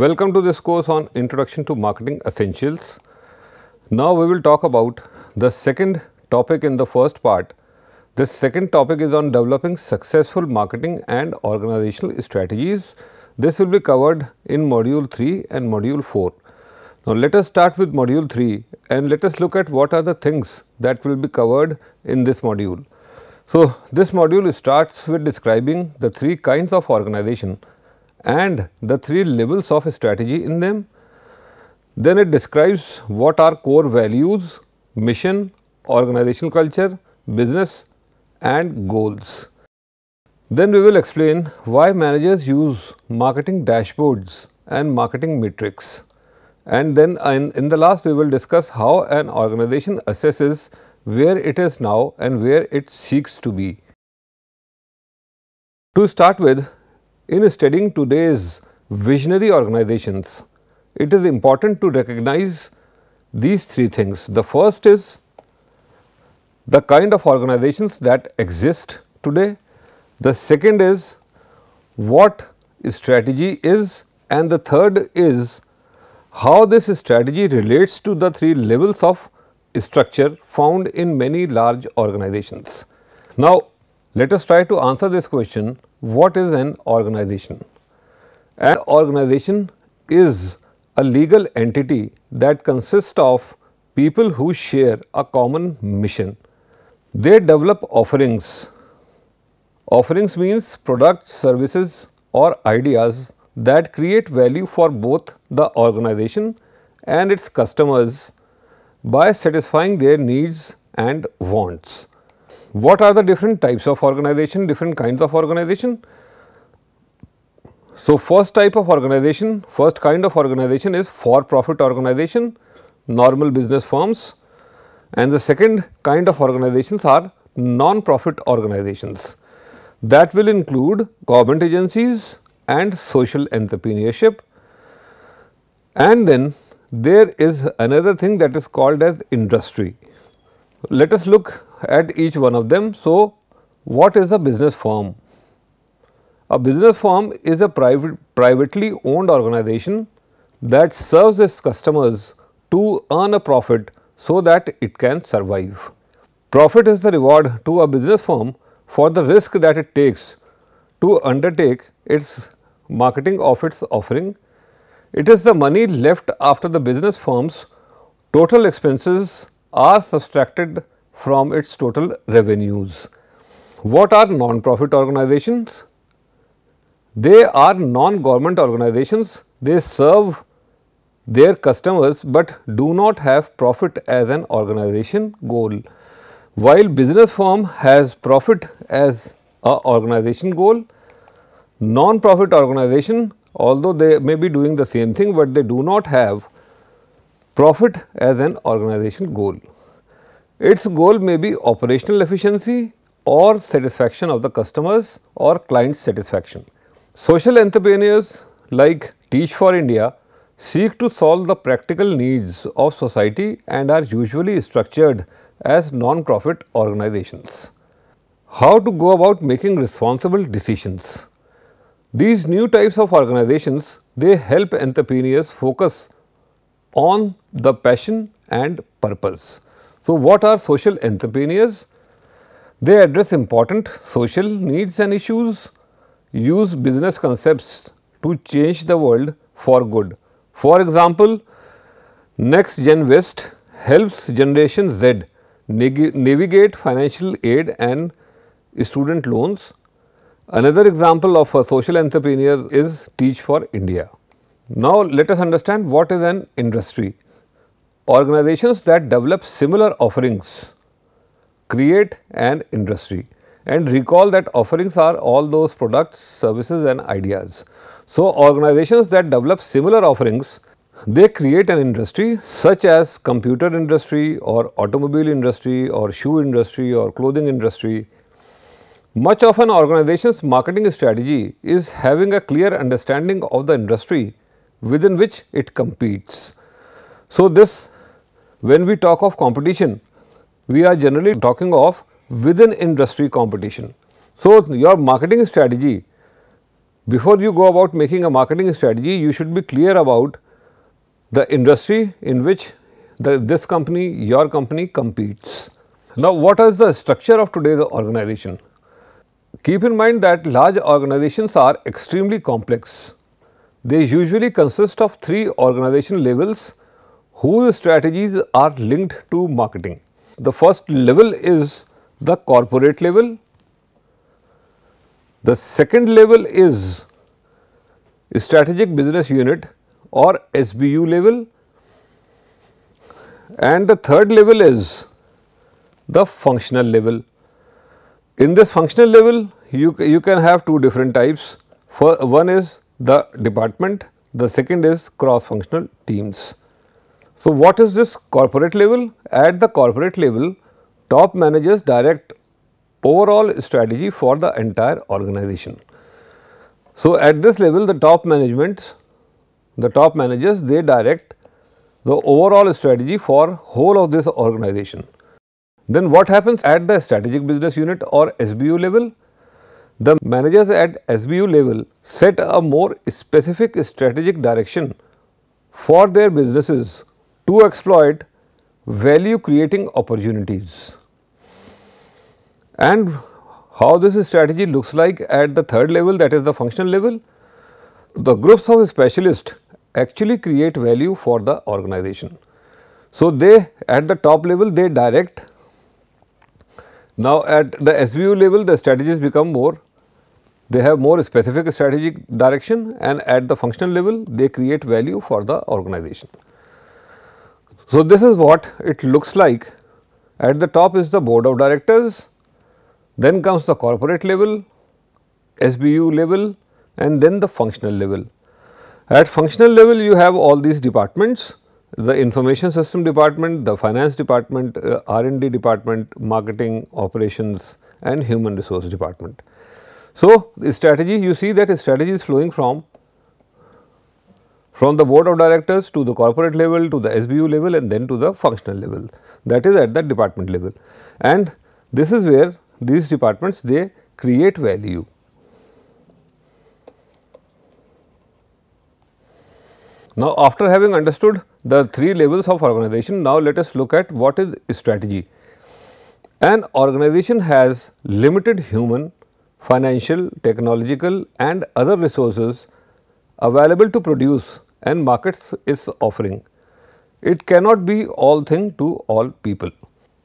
Welcome to this course on Introduction to Marketing Essentials. Now we will talk about the second topic in the first part. This second topic is on developing successful marketing and organizational strategies. This will be covered in module 3 and module 4. Now let us start with module 3 and let us look at what are the things that will be covered in this module. So this module starts with describing the three kinds of organization and the three levels of strategy in them. Then it describes what are core values, mission, organizational culture, business and goals. Then we will explain why managers use marketing dashboards and marketing metrics. And then in, in the last we will discuss how an organization assesses where it is now and where it seeks to be. To start with, in studying today's visionary organizations, it is important to recognize these three things. The first is the kind of organizations that exist today. The second is what strategy is and the third is how this strategy relates to the three levels of structure found in many large organizations. Now, let us try to answer this question, what is an organization? An organization is a legal entity that consists of people who share a common mission. They develop offerings. Offerings means products, services or ideas that create value for both the organization and its customers by satisfying their needs and wants. What are the different types of organization, different kinds of organization? So, first type of organization, first kind of organization is for profit organization, normal business firms and the second kind of organizations are non-profit organizations that will include government agencies and social entrepreneurship. And then there is another thing that is called as industry. Let us look at each one of them. So, what is a business firm? A business firm is a private, privately owned organization that serves its customers to earn a profit so that it can survive. Profit is the reward to a business firm for the risk that it takes to undertake its marketing of its offering. It is the money left after the business firm's total expenses are subtracted from its total revenues. What are non-profit organizations? They are non-government organizations. They serve their customers, but do not have profit as an organization goal. While business firm has profit as a organization goal, non-profit organization although they may be doing the same thing, but they do not have profit as an organization goal. Its goal may be operational efficiency or satisfaction of the customers or client satisfaction. Social entrepreneurs like Teach for India seek to solve the practical needs of society and are usually structured as non-profit organizations. How to go about making responsible decisions? These new types of organizations, they help entrepreneurs focus on the passion and purpose. So, what are social entrepreneurs? They address important social needs and issues, use business concepts to change the world for good. For example, Next Gen West helps Generation Z navigate financial aid and student loans. Another example of a social entrepreneur is Teach for India. Now, let us understand what is an industry organizations that develop similar offerings create an industry and recall that offerings are all those products, services and ideas. So, organizations that develop similar offerings, they create an industry such as computer industry or automobile industry or shoe industry or clothing industry. Much of an organization's marketing strategy is having a clear understanding of the industry within which it competes. So, this when we talk of competition, we are generally talking of within industry competition. So, your marketing strategy, before you go about making a marketing strategy, you should be clear about the industry in which the, this company, your company competes. Now, what is the structure of today's organization? Keep in mind that large organizations are extremely complex. They usually consist of three organization levels whose strategies are linked to marketing. The first level is the corporate level. The second level is strategic business unit or SBU level and the third level is the functional level. In this functional level you, you can have two different types. For one is the department, the second is cross functional teams. So, what is this corporate level? At the corporate level, top managers direct overall strategy for the entire organization. So, at this level the top management, the top managers they direct the overall strategy for whole of this organization. Then what happens at the strategic business unit or SBU level? The managers at SBU level set a more specific strategic direction for their businesses to exploit value creating opportunities. And how this strategy looks like at the third level that is the functional level, the groups of specialists actually create value for the organization. So, they at the top level they direct. Now, at the SVU level the strategies become more they have more specific strategic direction and at the functional level they create value for the organization. So, this is what it looks like. At the top is the board of directors, then comes the corporate level, SBU level and then the functional level. At functional level you have all these departments, the information system department, the finance department, uh, R&D department, marketing, operations and human resource department. So, the strategy you see that strategy is flowing from from the board of directors to the corporate level to the SBU level and then to the functional level that is at the department level. And this is where these departments they create value. Now, after having understood the three levels of organization, now let us look at what is strategy. An organization has limited human, financial, technological and other resources available to produce and markets is offering. It cannot be all thing to all people.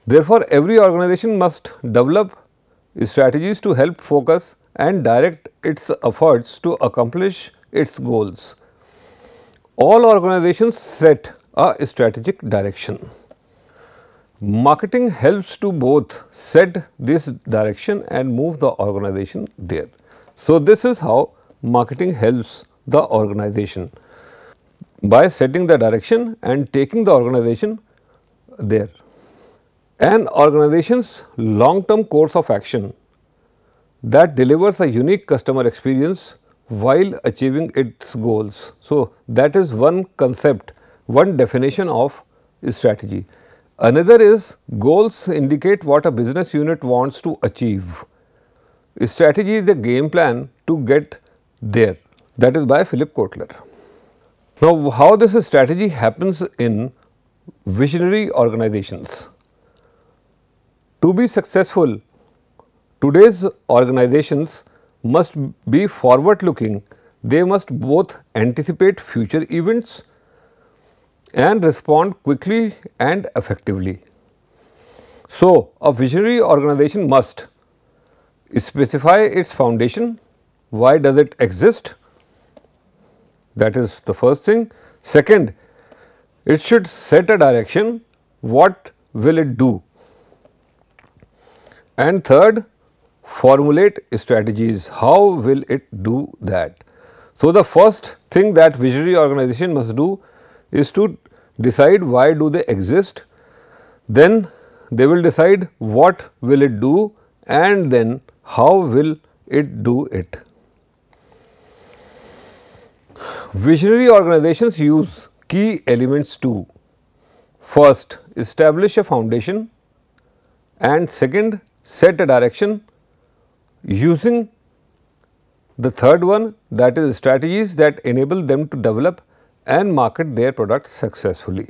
Therefore, every organization must develop strategies to help focus and direct its efforts to accomplish its goals. All organizations set a strategic direction. Marketing helps to both set this direction and move the organization there. So, this is how marketing helps the organization by setting the direction and taking the organization there. An organization's long term course of action that delivers a unique customer experience while achieving its goals. So, that is one concept, one definition of strategy. Another is goals indicate what a business unit wants to achieve. Strategy is a game plan to get there. That is by Philip Kotler. Now, how this strategy happens in visionary organizations? To be successful, today's organizations must be forward looking, they must both anticipate future events and respond quickly and effectively. So, a visionary organization must specify its foundation, why does it exist, that is the first thing. Second, it should set a direction, what will it do? And third, formulate strategies, how will it do that? So, the first thing that visionary organization must do is to decide why do they exist, then they will decide what will it do and then how will it do it. Visionary organizations use key elements to first establish a foundation and second set a direction using the third one that is strategies that enable them to develop and market their products successfully.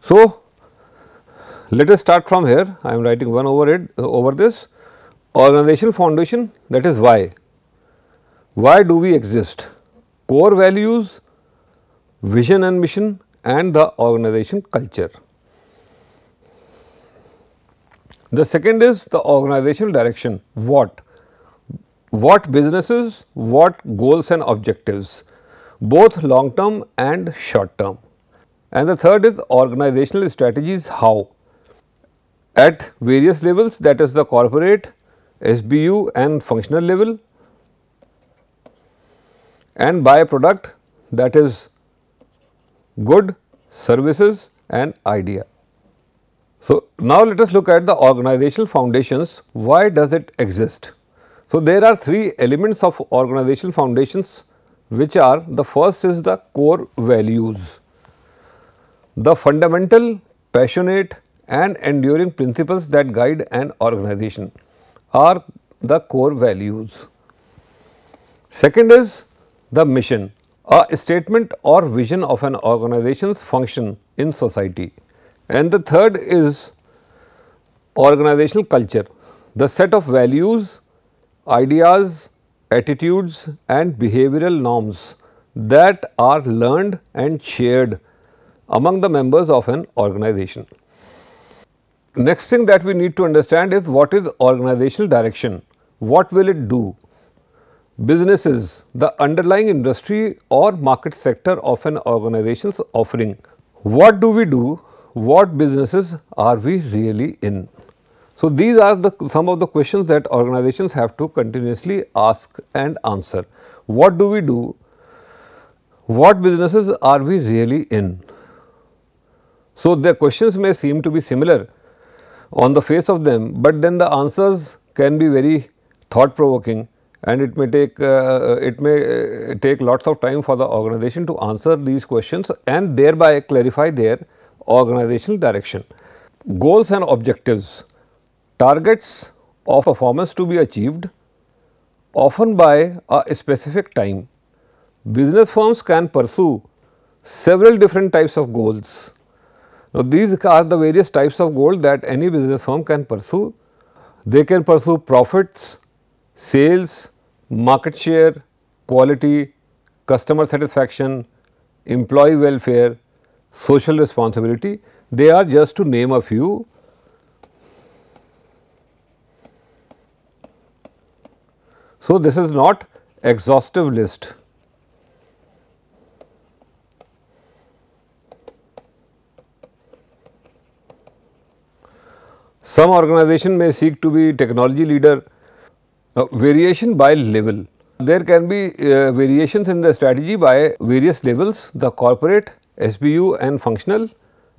So, let us start from here I am writing one over it uh, over this organizational foundation that is why. Why do we exist? core values, vision and mission and the organization culture. The second is the organizational direction, what? What businesses, what goals and objectives, both long term and short term. And the third is organizational strategies, how? At various levels that is the corporate, SBU and functional level and byproduct that is good services and idea. So, now let us look at the organizational foundations, why does it exist? So, there are three elements of organizational foundations which are the first is the core values. The fundamental, passionate and enduring principles that guide an organization are the core values. Second is the mission, a statement or vision of an organization's function in society. And the third is organizational culture, the set of values, ideas, attitudes and behavioral norms that are learned and shared among the members of an organization. Next thing that we need to understand is what is organizational direction, what will it do businesses, the underlying industry or market sector of an organization's offering. What do we do? What businesses are we really in? So, these are the some of the questions that organizations have to continuously ask and answer. What do we do? What businesses are we really in? So, the questions may seem to be similar on the face of them, but then the answers can be very thought provoking and it may take uh, uh it may uh, take lots of time for the organization to answer these questions and thereby clarify their organizational direction. Goals and objectives, targets of performance to be achieved often by a specific time. Business firms can pursue several different types of goals. Now, these are the various types of goals that any business firm can pursue. They can pursue profits, sales, market share, quality, customer satisfaction, employee welfare, social responsibility, they are just to name a few. So, this is not exhaustive list. Some organization may seek to be technology leader now, variation by level. There can be uh, variations in the strategy by various levels, the corporate, SBU and functional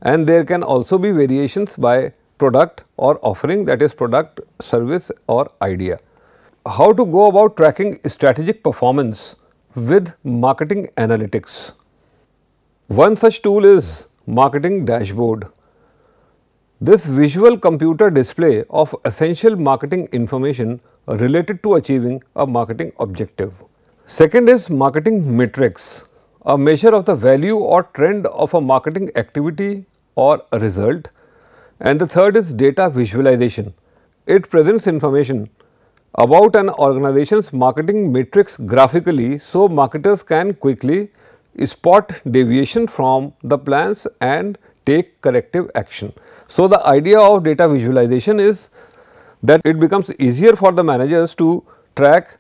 and there can also be variations by product or offering that is product, service or idea. How to go about tracking strategic performance with marketing analytics? One such tool is marketing dashboard. This visual computer display of essential marketing information related to achieving a marketing objective. Second is marketing metrics, a measure of the value or trend of a marketing activity or a result. And the third is data visualization. It presents information about an organization's marketing metrics graphically so marketers can quickly spot deviation from the plans and take corrective action. So, the idea of data visualization is that it becomes easier for the managers to track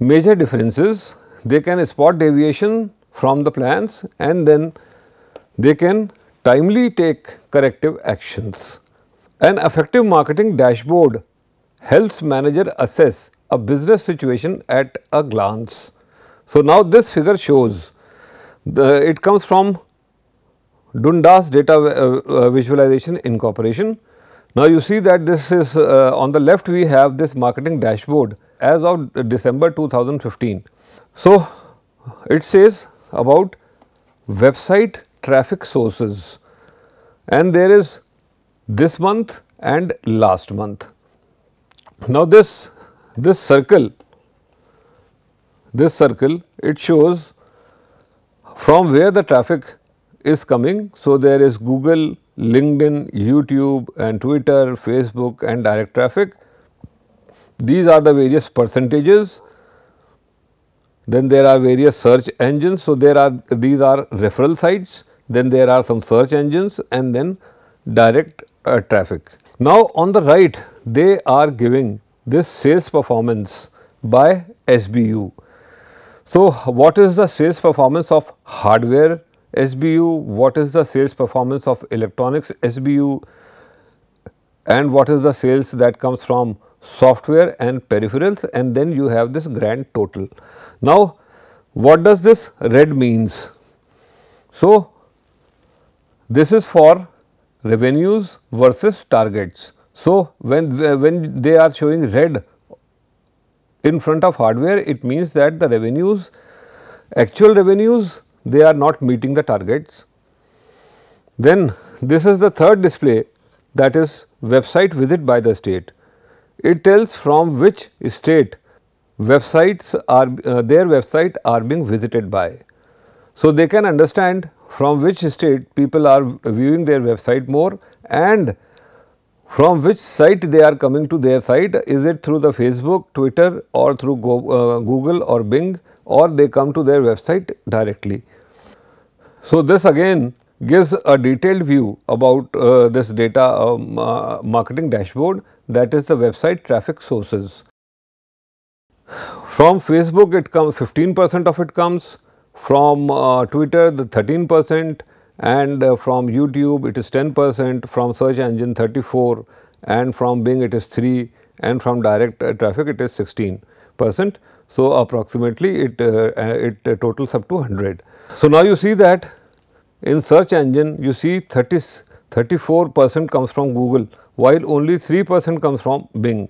major differences, they can spot deviation from the plans and then they can timely take corrective actions. An effective marketing dashboard helps manager assess a business situation at a glance. So, now this figure shows the, it comes from Dundas data uh, uh, visualization incorporation. Now, you see that this is uh, on the left we have this marketing dashboard as of December 2015. So, it says about website traffic sources and there is this month and last month. Now, this, this circle, this circle it shows from where the traffic is coming. So, there is Google, LinkedIn, YouTube and Twitter, Facebook and direct traffic. These are the various percentages. Then there are various search engines. So, there are these are referral sites, then there are some search engines and then direct uh, traffic. Now, on the right they are giving this sales performance by SBU. So, what is the sales performance of hardware SBU, what is the sales performance of electronics SBU and what is the sales that comes from software and peripherals and then you have this grand total. Now, what does this red means? So, this is for revenues versus targets. So, when, when they are showing red in front of hardware, it means that the revenues, actual revenues they are not meeting the targets. Then this is the third display that is website visit by the state. It tells from which state websites are uh, their website are being visited by. So, they can understand from which state people are viewing their website more and from which site they are coming to their site is it through the Facebook, Twitter or through Go, uh, Google or Bing or they come to their website directly. So, this again gives a detailed view about uh, this data um, uh, marketing dashboard that is the website traffic sources. From Facebook it comes 15 percent of it comes, from uh, Twitter the 13 percent and uh, from YouTube it is 10 percent, from search engine 34 and from Bing it is 3 and from direct uh, traffic it is 16 percent. So, approximately it, uh, uh it uh, totals up to 100. So, now you see that in search engine you see 30, 34 percent comes from Google while only 3 percent comes from Bing.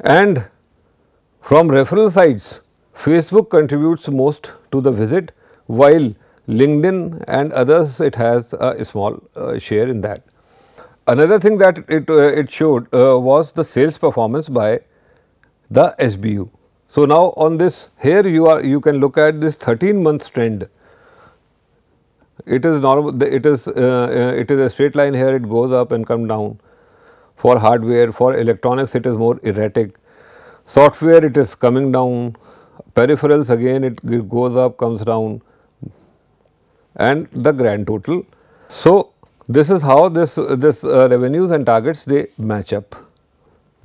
And from referral sites Facebook contributes most to the visit while LinkedIn and others it has a small uh, share in that. Another thing that it, uh, it showed uh, was the sales performance by the SBU. So, now on this here you are you can look at this 13 months trend. It is normal it is uh, uh, it is a straight line here it goes up and come down for hardware for electronics it is more erratic software it is coming down peripherals again it, it goes up comes down and the grand total. So, this is how this this uh, revenues and targets they match up.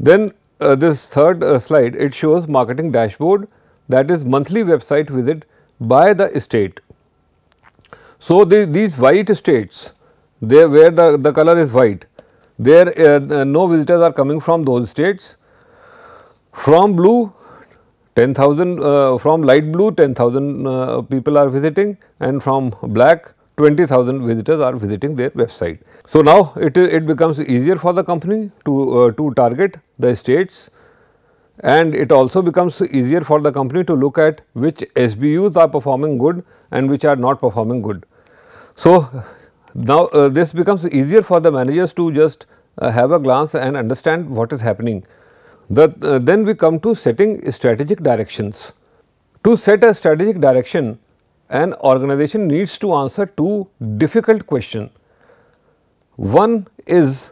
Then uh, this third uh, slide, it shows marketing dashboard that is monthly website visit by the state. So, the, these white states, there where the, the color is white, there uh, uh, no visitors are coming from those states. From blue 10,000, uh, from light blue 10,000 uh, people are visiting and from black 20,000 visitors are visiting their website. So, now it, it becomes easier for the company to, uh, to target the states and it also becomes easier for the company to look at which SBUs are performing good and which are not performing good. So, now uh, this becomes easier for the managers to just uh, have a glance and understand what is happening. The, uh, then we come to setting strategic directions. To set a strategic direction, an organization needs to answer two difficult questions one is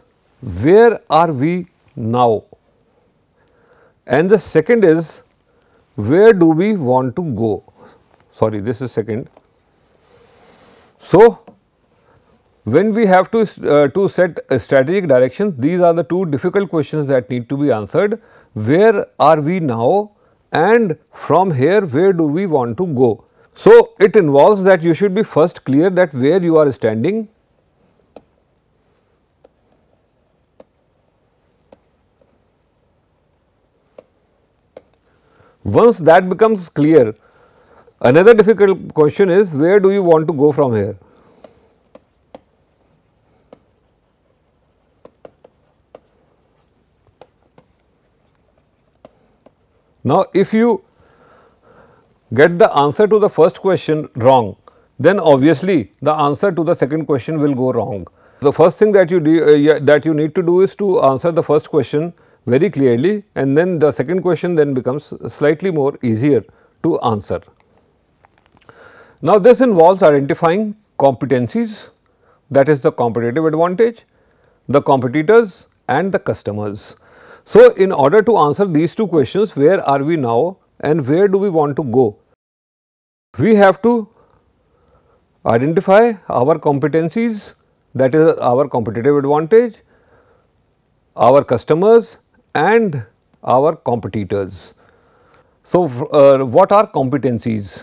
where are we now and the second is where do we want to go sorry this is second. So, when we have to, uh, to set strategic directions these are the two difficult questions that need to be answered where are we now and from here where do we want to go. So, it involves that you should be first clear that where you are standing Once that becomes clear, another difficult question is where do you want to go from here? Now, if you get the answer to the first question wrong, then obviously the answer to the second question will go wrong. The first thing that you, uh, that you need to do is to answer the first question very clearly and then the second question then becomes slightly more easier to answer. Now, this involves identifying competencies that is the competitive advantage, the competitors and the customers. So, in order to answer these two questions where are we now and where do we want to go, we have to identify our competencies that is our competitive advantage, our customers and our competitors. So, uh, what are competencies?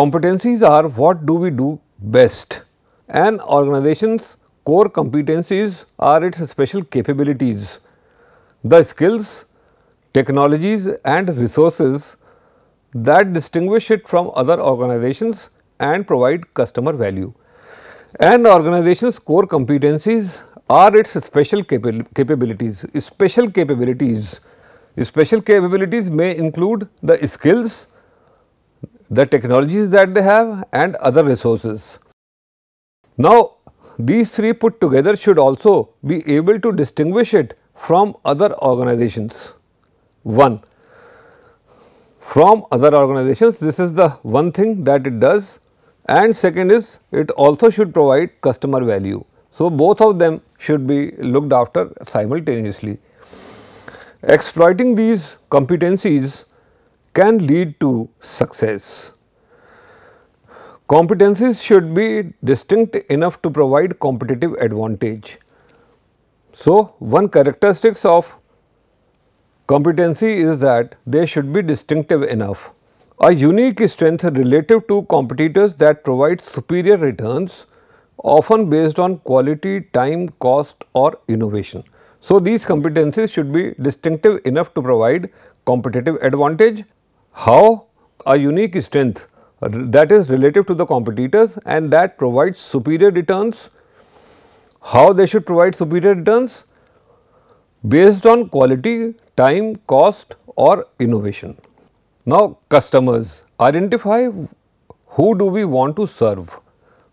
Competencies are what do we do best and organization's core competencies are its special capabilities, the skills, technologies and resources that distinguish it from other organizations and provide customer value. And organization's core competencies are its special capa capabilities. Special capabilities, special capabilities may include the skills, the technologies that they have and other resources. Now, these three put together should also be able to distinguish it from other organizations. 1. From other organizations, this is the one thing that it does and second is it also should provide customer value. So, both of them should be looked after simultaneously. Exploiting these competencies can lead to success. Competencies should be distinct enough to provide competitive advantage. So, one characteristics of competency is that they should be distinctive enough. A unique strength relative to competitors that provides superior returns often based on quality, time, cost or innovation. So, these competencies should be distinctive enough to provide competitive advantage. How? A unique strength that is relative to the competitors and that provides superior returns. How they should provide superior returns? Based on quality, time, cost or innovation. Now, customers identify who do we want to serve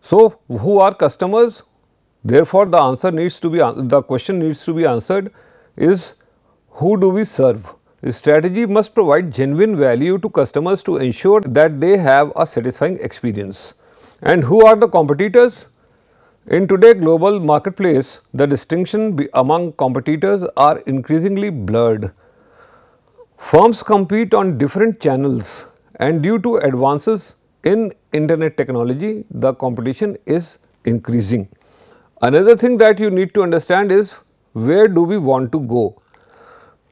so, who are customers? Therefore, the answer needs to be the question needs to be answered is who do we serve? The strategy must provide genuine value to customers to ensure that they have a satisfying experience. And who are the competitors? In today's global marketplace, the distinction among competitors are increasingly blurred. Firms compete on different channels and due to advances in internet technology, the competition is increasing. Another thing that you need to understand is where do we want to go?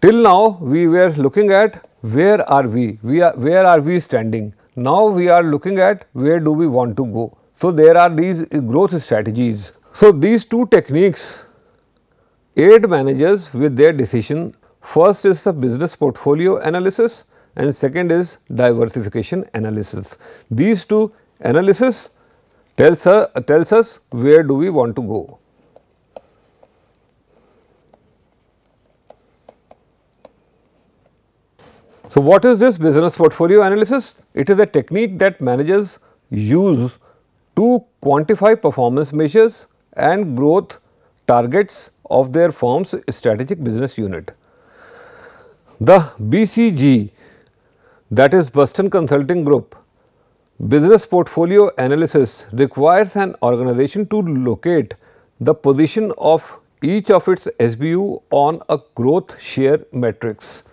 Till now, we were looking at where are we, we are, where are we standing? Now, we are looking at where do we want to go? So, there are these growth strategies. So, these two techniques aid managers with their decision. First is the business portfolio analysis and second is diversification analysis. These two analysis tells, uh, tells us where do we want to go. So, what is this business portfolio analysis? It is a technique that managers use to quantify performance measures and growth targets of their firm's strategic business unit. The BCG that is Boston Consulting Group. Business portfolio analysis requires an organization to locate the position of each of its SBU on a growth share matrix.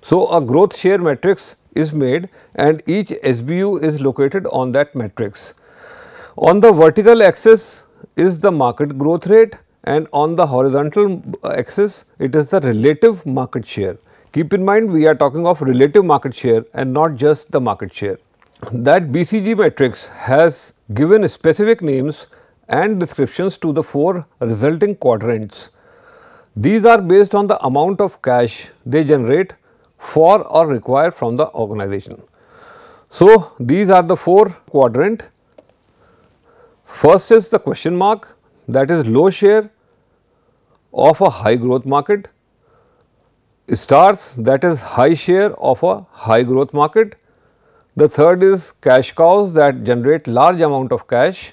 So, a growth share matrix is made and each SBU is located on that matrix. On the vertical axis is the market growth rate and on the horizontal axis it is the relative market share. Keep in mind we are talking of relative market share and not just the market share. That BCG matrix has given specific names and descriptions to the four resulting quadrants. These are based on the amount of cash they generate for or require from the organization. So, these are the four quadrant. First is the question mark that is low share of a high growth market stars that is high share of a high growth market. The third is cash cows that generate large amount of cash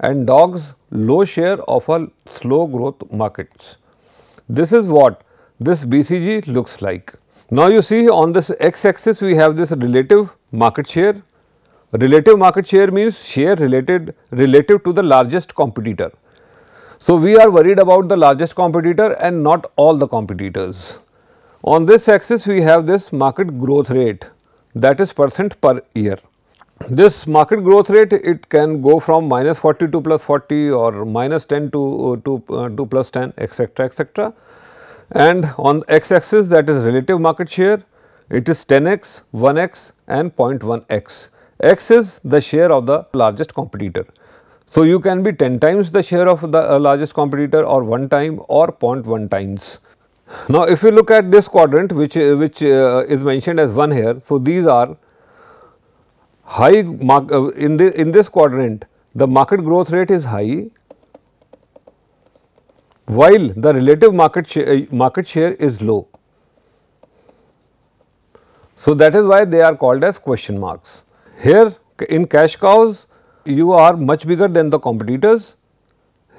and dogs low share of a slow growth markets. This is what this BCG looks like. Now, you see on this x axis we have this relative market share. Relative market share means share related relative to the largest competitor. So, we are worried about the largest competitor and not all the competitors. On this axis we have this market growth rate that is percent per year. This market growth rate it can go from minus 40 to plus 40 or minus 10 to, uh, to, uh, to plus 10 etc., etc. And on x axis that is relative market share it is 10 x, 1 x and 0.1 x. x is the share of the largest competitor. So, you can be 10 times the share of the uh, largest competitor or 1 time or 0.1 times. Now, if you look at this quadrant which, which uh, is mentioned as 1 here. So, these are high mark, uh, in, the, in this quadrant the market growth rate is high while the relative market uh, market share is low. So, that is why they are called as question marks. Here in cash cows you are much bigger than the competitors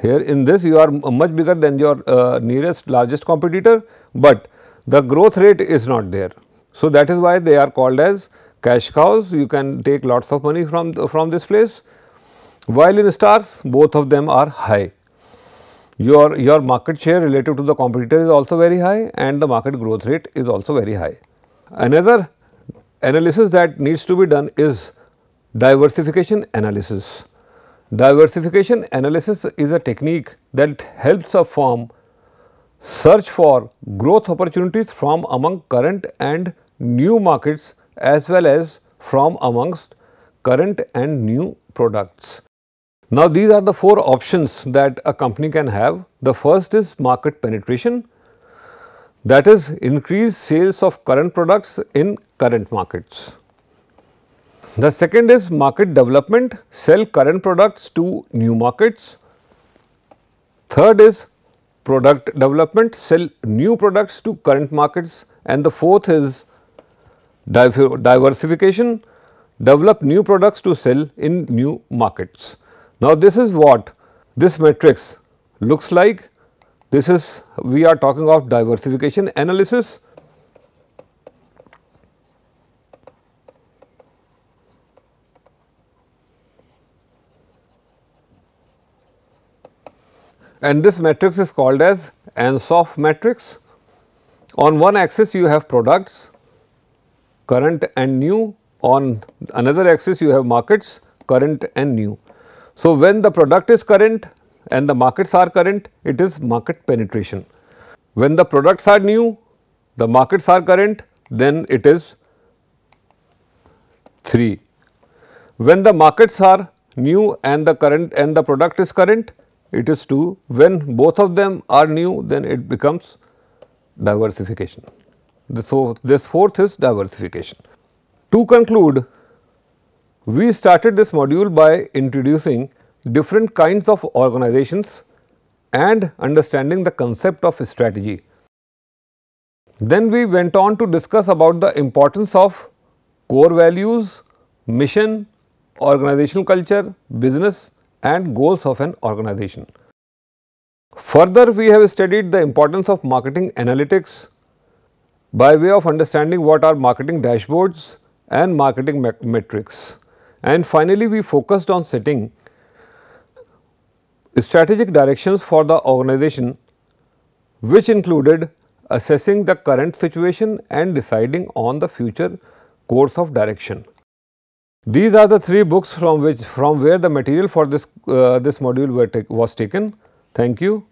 here in this you are much bigger than your uh, nearest largest competitor, but the growth rate is not there. So, that is why they are called as cash cows. You can take lots of money from, from this place. While in stars, both of them are high. Your, your market share relative to the competitor is also very high and the market growth rate is also very high. Another analysis that needs to be done is diversification analysis. Diversification analysis is a technique that helps a firm search for growth opportunities from among current and new markets as well as from amongst current and new products. Now, these are the four options that a company can have. The first is market penetration that is increase sales of current products in current markets. The second is market development, sell current products to new markets. Third is product development, sell new products to current markets and the fourth is diversification, develop new products to sell in new markets. Now, this is what this matrix looks like. This is we are talking of diversification analysis and this matrix is called as Ansoff matrix. On one axis you have products current and new, on another axis you have markets current and new. So, when the product is current and the markets are current, it is market penetration. When the products are new, the markets are current, then it is 3. When the markets are new and the current and the product is current, it is 2. When both of them are new, then it becomes diversification. So, this fourth is diversification. To conclude, we started this module by introducing different kinds of organizations and understanding the concept of strategy. Then we went on to discuss about the importance of core values, mission, organizational culture, business and goals of an organization. Further, we have studied the importance of marketing analytics by way of understanding what are marketing dashboards and marketing metrics. And finally, we focused on setting strategic directions for the organization which included assessing the current situation and deciding on the future course of direction. These are the three books from which from where the material for this uh, this module take, was taken. Thank you.